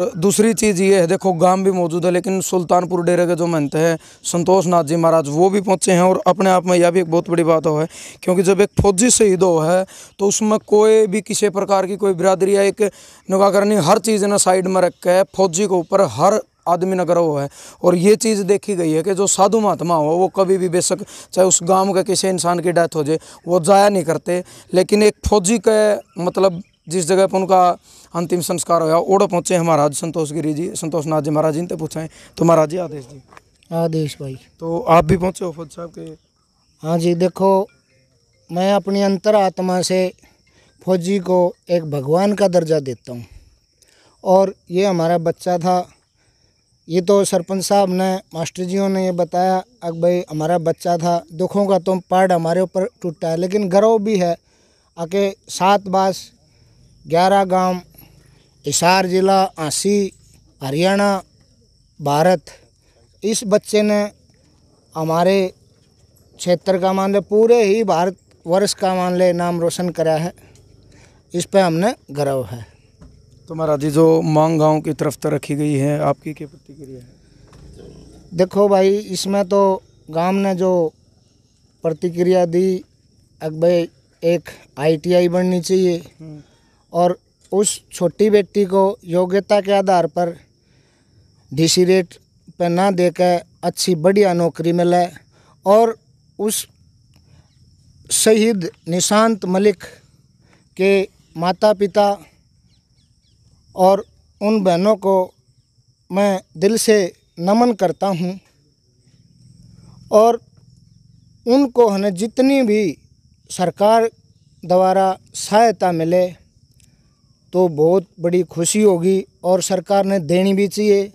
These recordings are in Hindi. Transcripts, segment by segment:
दूसरी चीज़ ये है देखो गांव भी मौजूद है लेकिन सुल्तानपुर डेरे के जो महंत हैं संतोष नाथ जी महाराज वो भी पहुँचे हैं और अपने आप में यह भी एक बहुत बड़ी बात हो है क्योंकि जब एक फौजी शहीद हो है तो उसमें कोई भी किसी प्रकार की कोई बिरादरी या एक नगाकरणी हर चीज़ ना साइड में रख के फौजी के ऊपर हर आदमी न वो है और ये चीज़ देखी गई है कि जो साधु महात्मा हो वो कभी भी बेशक चाहे उस गांव के किसी इंसान की डेथ हो जाए वो जाया नहीं करते लेकिन एक फौजी के मतलब जिस जगह पर उनका अंतिम संस्कार होया ओड़ा पहुँचे हैं महाराज संतोष गिरी जी संतोष नाथ जी महाराज जी से तो पूछाएँ तो महाराज जी आदेश जी आदेश भाई तो आप भी पहुँचे हो फौज साहब के हाँ जी देखो मैं अपनी अंतर आत्मा से फौजी को एक भगवान का दर्जा देता हूँ और ये हमारा बच्चा था ये तो सरपंच साहब ने मास्टर जियों ने ये बताया अब भाई हमारा बच्चा था दुखों का तो पार्ट हमारे ऊपर टूटा है लेकिन गर्व भी है आके सात बास ग्यारह गांव हिसार जिला आसी हरियाणा भारत इस बच्चे ने हमारे क्षेत्र का मान ले पूरे ही भारत वर्ष का मान ले नाम रोशन करा है इस पर हमने गर्व है तो महाराज जी जो मांग गांव की तरफ तो रखी गई है आपकी क्या प्रतिक्रिया है देखो भाई इसमें तो गांव ने जो प्रतिक्रिया दी अब भाई एक आईटीआई बननी चाहिए हम्म। और उस छोटी बेटी को योग्यता के आधार पर डीसी रेट पर ना देकर अच्छी बढ़िया नौकरी मिले और उस शहीद निशांत मलिक के माता पिता और उन बहनों को मैं दिल से नमन करता हूं और उनको हमें जितनी भी सरकार द्वारा सहायता मिले तो बहुत बड़ी खुशी होगी और सरकार ने देनी भी चाहिए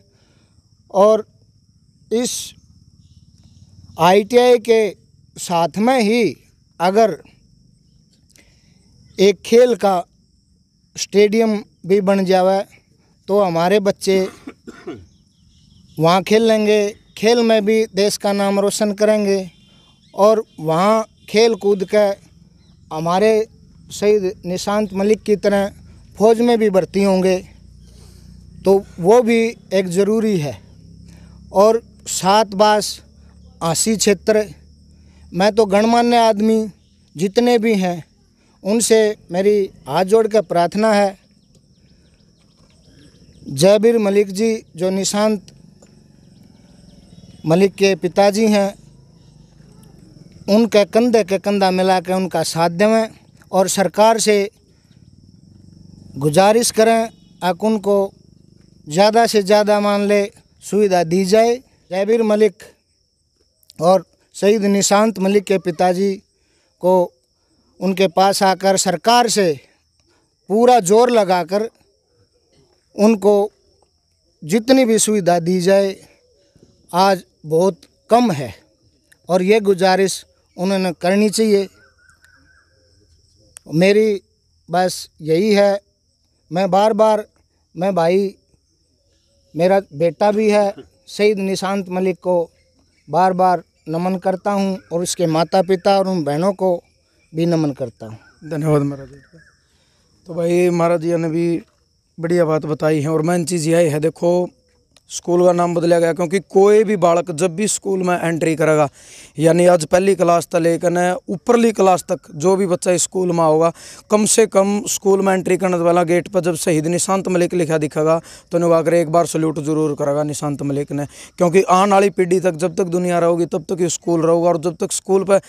और इस आईटीआई के साथ में ही अगर एक खेल का स्टेडियम भी बन जावे तो हमारे बच्चे वहाँ खेल लेंगे खेल में भी देश का नाम रोशन करेंगे और वहाँ खेल कूद के हमारे शहीद निशांत मलिक की तरह फौज में भी भर्ती होंगे तो वो भी एक ज़रूरी है और सात बास आसी क्षेत्र मैं तो गणमान्य आदमी जितने भी हैं उनसे मेरी हाथ जोड़ कर प्रार्थना है जयबीर मलिक जी जो निशांत मलिक के पिताजी हैं उनके कंधे के कंधा मिला के उनका साथ देवें और सरकार से गुजारिश करें अकुन को ज़्यादा से ज़्यादा मान ले सुविधा दी जाए जयबीर मलिक और शहीद निशांत मलिक के पिताजी को उनके पास आकर सरकार से पूरा जोर लगाकर उनको जितनी भी सुविधा दी जाए आज बहुत कम है और ये गुजारिश उन्होंने करनी चाहिए मेरी बस यही है मैं बार बार मैं भाई मेरा बेटा भी है सईद निशांत मलिक को बार बार नमन करता हूं और उसके माता पिता और उन बहनों को भी नमन करता हूं धन्यवाद महाराज तो भाई महाराज जी ने भी बढ़िया बात बताई है और मैं चीज़ यही है देखो स्कूल का नाम बदलिया गया क्योंकि कोई भी बालक जब भी स्कूल में एंट्री करेगा यानी आज पहली क्लास तक लेकर ऊपरली क्लास तक जो भी बच्चा स्कूल में होगा कम से कम स्कूल में एंट्री करने वाला गेट पर जब शहीद निशांत मलिक लिखा दिखेगा तो उन्हें आकर एक बार सल्यूट जरूर करेगा निशांत मलिक ने क्योंकि आने वाली पीढ़ी तक जब तक दुनिया रहोगी तब तक ये स्कूल रहेगा और जब तक स्कूल पर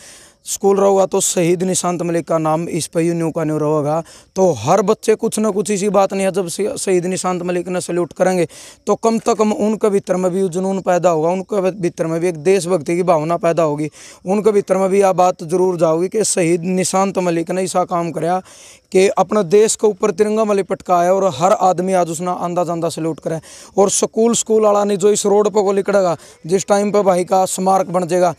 स्कूल रहोगा तो शहीद निशांत मलिक का नाम इस पर ही न्यू का न्यू रहोगा तो हर बच्चे कुछ ना कुछ इसी बात नहीं है जब शहीद निशांत मलिक ने सल्यूट करेंगे तो कम से कम उनके भीतर में भी जुनून पैदा होगा उनके भीतर में भी एक देशभक्ति की भावना पैदा होगी उनके भीतर में भी यह बात जरूर जाओगी कि शहीद निशांत मलिक ने ऐसा काम कराया कि अपना देश के ऊपर तिरंगा पटका है और हर आदमी आज उसने आंदा जाता सल्यूट करे और स्कूल स्कूल वाला नहीं जो इस रोड पर को लिखड़ेगा जिस टाइम पर भाई का स्मारक बन जाएगा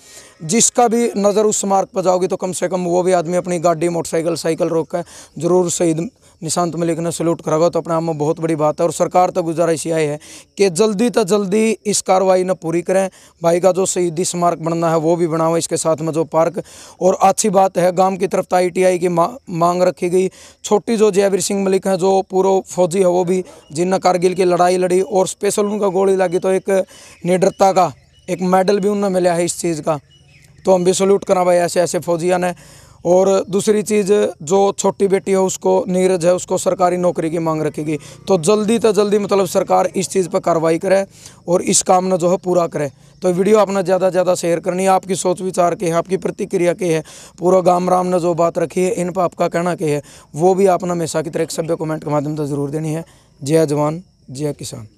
जिसका भी नज़र उस स्मारक पर जाओगी तो कम से कम वो भी आदमी अपनी गाड़ी मोटरसाइकिल साइकिल रोक कर ज़रूर शहीद निशांत मलिक ने सल्यूट करावा तो अपने आप में बहुत बड़ी बात है और सरकार तो गुजारिश यह है कि जल्दी तो जल्दी इस कार्रवाई न पूरी करें भाई का जो शहीदी स्मारक बनना है वो भी बनाओ इसके साथ में जो पार्क और अच्छी बात है गांव की तरफ तो आई की मा, मांग रखी गई छोटी जो जयवीर सिंह मलिक हैं जो पूर्व फौजी है वो भी जिनने कारगिल की लड़ाई लड़ी और स्पेशल उनका गोली लगी तो एक निडरता का एक मेडल भी उनने मिला है इस चीज़ का तो हम भी सल्यूट करा भाई ऐसे ऐसे फौजिया ने और दूसरी चीज़ जो छोटी बेटी है उसको नीरज है उसको सरकारी नौकरी की मांग रखेगी तो जल्दी से जल्दी मतलब सरकार इस चीज़ पर कार्रवाई करे और इस काम ने जो है पूरा करे तो वीडियो आपने ज़्यादा से ज़्यादा शेयर करनी है आपकी सोच विचार के है आपकी प्रतिक्रिया के है पूरा गाम राम ने जो बात रखी है इन पर आपका कहना के है वो भी आपने हमेशा की तरह एक सभ्य कमेंट के माध्यम से ज़रूर देनी है जय जवान जय किसान